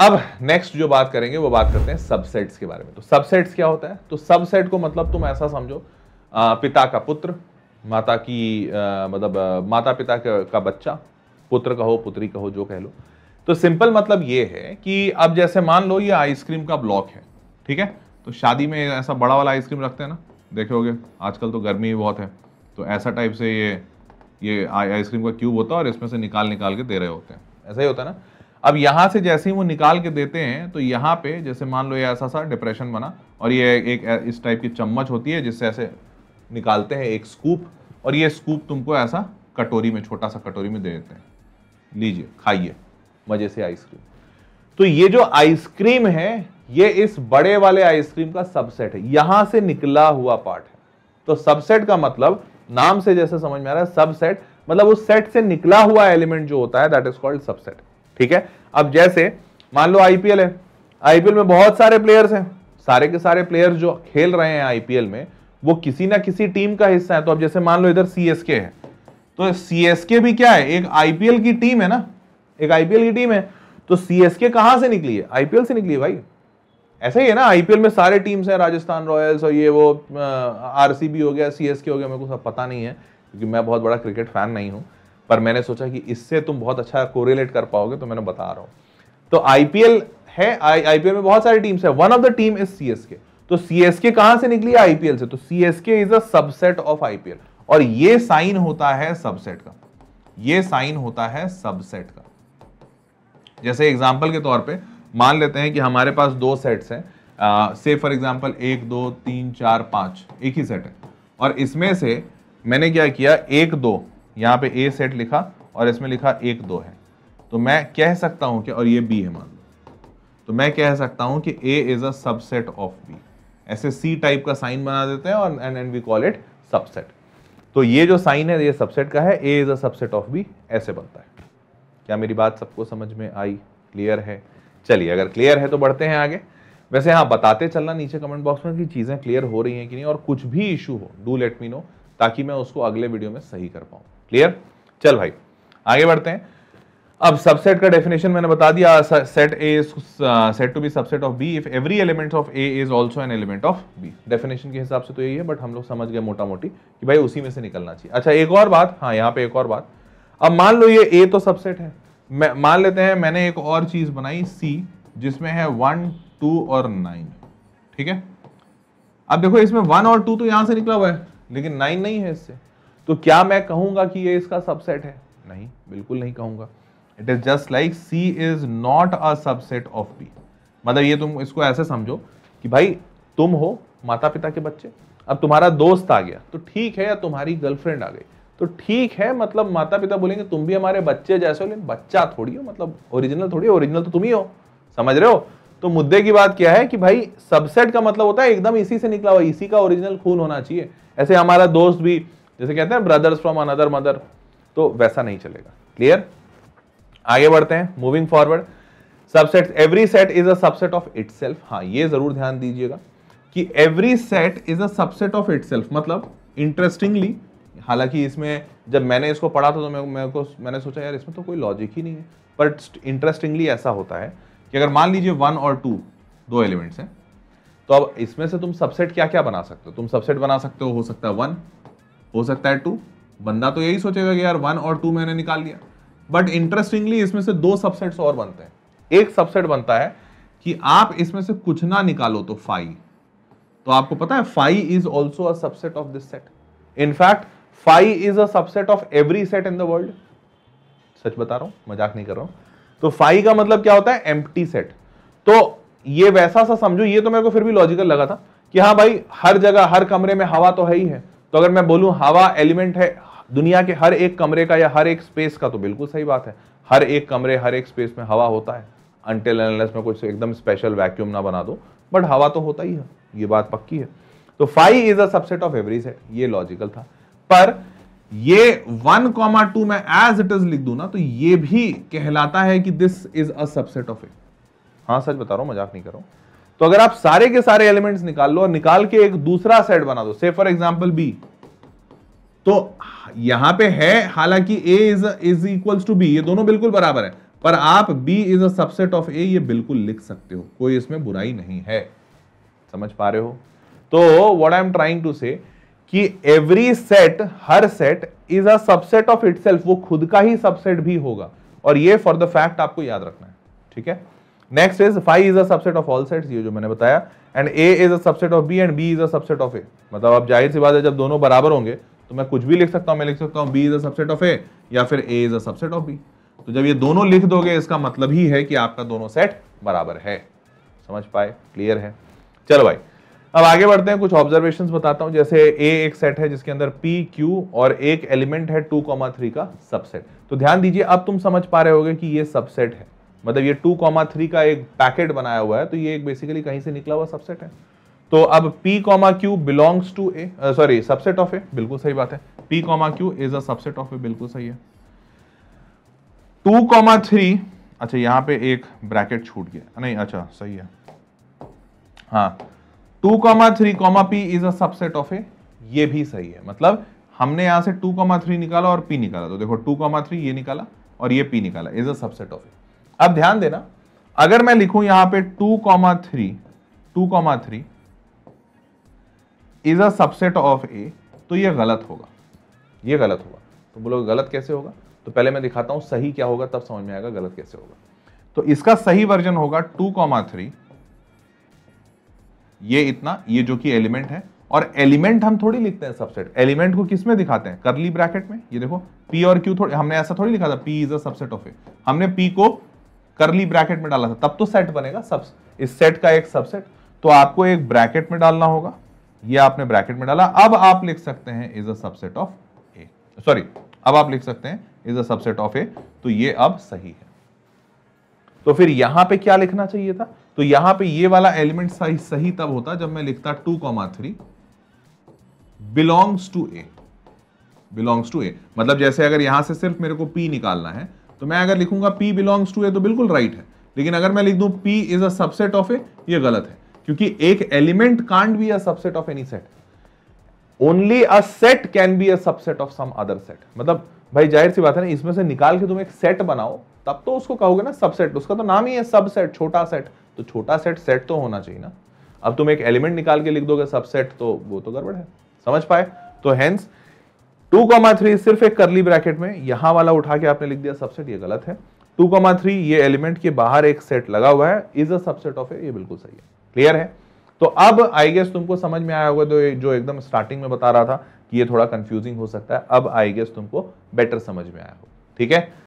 अब नेक्स्ट जो बात करेंगे वो बात करते हैं सबसेट्स के बारे में तो सबसेट्स क्या होता है तो सबसेट को मतलब तुम ऐसा समझो आ, पिता का पुत्र माता की आ, मतलब आ, माता पिता का, का बच्चा पुत्र कहो पुत्री कहो जो कह लो तो सिंपल मतलब ये है कि अब जैसे मान लो ये आइसक्रीम का ब्लॉक है ठीक है तो शादी में ऐसा बड़ा वाला आइसक्रीम रखते हैं ना देखोगे आजकल तो गर्मी भी बहुत है तो ऐसा टाइप से ये ये आइसक्रीम का क्यूब होता है और इसमें से निकाल निकाल के दे रहे होते हैं ऐसा ही होता है ना अब यहाँ से जैसे ही वो निकाल के देते हैं तो यहाँ पे जैसे मान लो ये ऐसा सा डिप्रेशन बना और ये एक इस टाइप की चम्मच होती है जिससे ऐसे निकालते हैं एक स्कूप और ये स्कूप तुमको ऐसा कटोरी में छोटा सा कटोरी में दे देते हैं लीजिए खाइए मज़े से आइसक्रीम तो ये जो आइसक्रीम है ये इस बड़े वाले आइसक्रीम का सबसेट है यहां से निकला हुआ पार्ट है तो सबसेट का मतलब नाम से जैसे समझ में आ रहा है सबसेट मतलब उस सेट से निकला हुआ एलिमेंट जो होता है दैट इज कॉल्ड सबसेट ठीक है अब जैसे मान लो आईपीएल है आईपीएल में बहुत सारे प्लेयर्स हैं सारे के सारे प्लेयर्स जो खेल रहे हैं आईपीएल में वो किसी ना किसी टीम का हिस्सा है तो अब जैसे मान लो इधर सीएसके है तो सीएसके भी क्या है एक आईपीएल की टीम है ना एक आईपीएल की टीम है तो सीएसके कहां से निकली है आईपीएल से निकली है भाई ऐसे ही है ना आईपीएल में सारे टीम्स हैं राजस्थान रॉयल्स और ये वो आरसीबी हो गया सीएसके हो गया मेरे को सब पता नहीं है क्योंकि मैं बहुत बड़ा क्रिकेट फैन नहीं हूं पर मैंने सोचा कि इससे तुम बहुत अच्छा कोरिलेट कर पाओगे तो मैंने बता रहा हूं तो आईपीएल है आईपीएल में बहुत सारी टीम्स है one of the team is CSK तो के कहां से निकली आईपीएल से तो के is a subset of IPL और ये साइन होता है सबसेट का ये साइन होता है सबसेट का जैसे एग्जाम्पल के तौर पे मान लेते हैं कि हमारे पास दो सेट्स हैं से फॉर एग्जाम्पल एक दो तीन चार पांच एक ही सेट है और इसमें से मैंने क्या किया एक दो यहाँ पे ए सेट लिखा और इसमें लिखा एक दो है तो मैं कह सकता हूँ कि और ये बी है मान लो तो मैं कह सकता हूँ कि A is a subset of B ऐसे सी टाइप का साइन बना देते हैं और and and we call it subset तो ये जो साइन है ये सबसेट का है A is a subset of B ऐसे बनता है क्या मेरी बात सबको समझ में आई क्लियर है चलिए अगर क्लियर है तो बढ़ते हैं आगे वैसे हाँ बताते चलना नीचे कमेंट बॉक्स में कि चीज़ें क्लियर हो रही हैं कि नहीं और कुछ भी इशू हो डू लेट मी नो ताकि मैं उसको अगले वीडियो में सही कर पाऊँ क्लियर चल भाई आगे बढ़ते हैं अब सबसेट का डेफिनेशन मैंने बता दिया set A said to be subset of B if every element of A is also an element of B definition के हिसाब से तो यही है बट हम लोग समझ गए मोटा मोटी कि भाई उसी में से निकलना चाहिए अच्छा एक और बात हाँ यहाँ पे एक और बात अब मान लो ये ए तो सबसेट है मान लेते हैं मैंने एक और चीज बनाई सी जिसमें है वन टू और नाइन ठीक है अब देखो इसमें वन और टू तो यहां से निकला हुआ है लेकिन नाइन नहीं है इससे तो क्या मैं कहूंगा कि ये इसका सबसेट है नहीं बिल्कुल नहीं कहूंगा it is just like C is not a subset of B मतलब ये तुम इसको ऐसे समझो कि भाई तुम हो माता पिता के बच्चे अब तुम्हारा दोस्त आ गया तो ठीक है या तुम्हारी गर्लफ्रेंड आ गई तो ठीक है मतलब माता पिता बोलेंगे तुम भी हमारे बच्चे जैसे हो लेकिन बच्चा थोड़ी हो मतलब ओरिजिनल थोड़ी हो ओरिजिनल तो तुम ही हो समझ रहे हो तो मुद्दे की बात क्या है कि भाई सबसेट का मतलब होता है एकदम इसी से निकला हुआ इसी का ओरिजिनल खून होना चाहिए ऐसे हमारा दोस्त भी जैसे कहते हैं ब्रदर्स फ्रॉम अनदर मदर तो वैसा नहीं चलेगा क्लियर आगे बढ़ते हैं moving forward subset every set is a subset of itself हाँ ये जरूर ध्यान दीजिएगा कि every set is a subset of itself मतलब इंटरेस्टिंगली हालांकि इसमें जब मैंने इसको पढ़ा था तो मैं मैं को मैंने सोचा यार इसमें तो कोई लॉजिक ही नहीं है पर इंटरेस्टिंगली ऐसा होता है कि अगर मान लीजिए वन और टू दो एलिमेंट्स हैं तो अब इसमें से तुम सबसेट क्या क्या बना सकते हो तुम सबसेट बना सकते हो हो सकता है वन हो सकता है टू बंदा तो यही सोचेगा कि यार वन और टू मैंने निकाल लिया बट इंटरेस्टिंगली इसमें से दो सबसेट्स और बनते हैं एक सबसेट बनता है कि आप इसमें से कुछ ना निकालो तो फाइव तो आपको पता है five is also subset of this set in fact five is a subset of every set in the world सच बता रहा हूं मजाक नहीं कर रहा हूं तो फाइव का मतलब क्या होता है एम सेट तो ये वैसा सा समझो ये तो मेरे को फिर भी लॉजिकल लगा था कि हाँ भाई हर जगह हर कमरे में हवा तो है ही है तो अगर मैं बोलूं हवा एलिमेंट है दुनिया के हर एक कमरे का या हर एक स्पेस का तो बिल्कुल सही बात है हर एक कमरे हर एक स्पेस में हवा होता है अनटेल एनलेस में कुछ एकदम स्पेशल वैक्यूम ना बना दो बट हवा तो होता ही है ये बात पक्की है तो five is a subset of every set ये लॉजिकल था पर ये वन कॉमा टू में एज इट इज लिख दू ना तो ये भी कहलाता है कि this is a subset of A हाँ सच बता रहा हूं मजाक नहीं कर रहा हूं तो अगर आप सारे के सारे एलिमेंट्स निकाल लो और निकाल के एक दूसरा सेट बना दो से फॉर एग्जाम्पल बी तो यहां पे है हालांकि A is is equals to B ये दोनों बिल्कुल बराबर है पर आप B is a subset of A ये बिल्कुल लिख सकते हो कोई इसमें बुराई नहीं है समझ पा रहे हो तो what I am trying to say कि एवरी सेट हर सेट is a subset of it वो खुद का ही सबसेट भी होगा और ये फॉर द फैक्ट आपको याद रखना है ठीक है next is five is a subset of all sets ये जो मैंने बताया and A is a subset of B and B is a subset of A मतलब अब जाहिर सी बात है जब दोनों बराबर होंगे तो मैं कुछ भी लिख सकता हूँ मैं लिख सकता हूँ B is a subset of A या फिर A is a subset of B तो जब ये दोनों लिख दोगे इसका मतलब ही है कि आपका दोनों सेट बराबर है समझ पाए क्लियर है चलो भाई अब आगे बढ़ते हैं कुछ ऑब्जर्वेशन बताता हूं जैसे ए एक सेट है जिसके अंदर पी क्यू और एक एलिमेंट है टू कॉमा थ्री का सबसेट तो ध्यान दीजिए अब तुम समझ पा रहे होगे कि ये सबसेट है मतलब ये टू कॉमा थ्री का एक पैकेट बनाया हुआ है तो ये एक बेसिकली कहीं से निकला हुआ सबसेट है तो अब P, comma Q belongs to A sorry subset of A बिल्कुल सही बात है P, comma Q is a subset of A बिल्कुल सही है टू कॉमा थ्री अच्छा यहाँ पे एक ब्रैकेट छूट गया नहीं अच्छा सही है हाँ two comma three comma P is a subset of A ये भी सही है मतलब हमने यहां से टू कॉमा थ्री निकाला और पी निकाला तो देखो टू कॉमा थ्री ये निकाला और ये पी निकाला is a subset of A अब ध्यान देना अगर मैं लिखूं यहां पे two comma three two comma three is a subset of A तो ये गलत होगा ये गलत होगा तो बोलो गलत कैसे होगा तो पहले मैं दिखाता हूं सही क्या होगा तब समझ में आएगा गलत कैसे होगा तो इसका सही वर्जन होगा टू कॉमा थ्री ये इतना ये जो कि एलिमेंट है और एलिमेंट हम थोड़ी लिखते हैं सबसेट एलिमेंट को किसमें दिखाते हैं करली ब्रैकेट में ये देखो पी और क्यू थोड़ी हमने ऐसा थोड़ी लिखा था P is a subset of A हमने पी को करली ब्रैकेट में डाला था तब तो सेट बनेगा सब इस सेट का एक सबसेट तो आपको एक ब्रैकेट में डालना होगा ये आपने ब्रैकेट में डाला अब आप लिख सकते हैं is a subset of A sorry अब आप लिख सकते हैं is a subset of A तो ये अब सही है तो फिर यहां पे क्या लिखना चाहिए था तो यहां पे ये वाला एलिमेंट साइज सही तब होता जब मैं लिखता two comma three belongs to A belongs to A मतलब जैसे अगर यहां से सिर्फ मेरे को पी निकालना है तो मैं अगर लिखूंगा पी बिलोंग्स टू ए तो बिल्कुल राइट है लेकिन अगर मैं लिख दूं P is a subset of A ये गलत है क्योंकि एक element can't be a subset of any set only a set can be a subset of some other set मतलब भाई जाहिर सी बात है ना इसमें से निकाल के तुम एक सेट बनाओ तब तो उसको कहोगे ना सबसेट उसका तो नाम ही है सबसेट छोटा सेट तो छोटा सेट सेट तो होना चाहिए ना अब तुम एक एलिमेंट निकाल के लिख दोगे सबसेट तो वो तो गड़बड़ है समझ पाए तो हैंस टू कॉमा थ्री सिर्फ एक करली ब्रैकेट में यहां वाला उठा के आपने लिख दिया सबसेट ये गलत है टू कॉमा थ्री ये एलिमेंट के बाहर एक सेट लगा हुआ है is a subset of A ये बिल्कुल सही है क्लियर है तो अब आई गेस तुमको समझ में आया होगा तो जो एकदम स्टार्टिंग में बता रहा था कि ये थोड़ा कंफ्यूजिंग हो सकता है अब आई गेस तुमको बेटर समझ में आया होगा ठीक है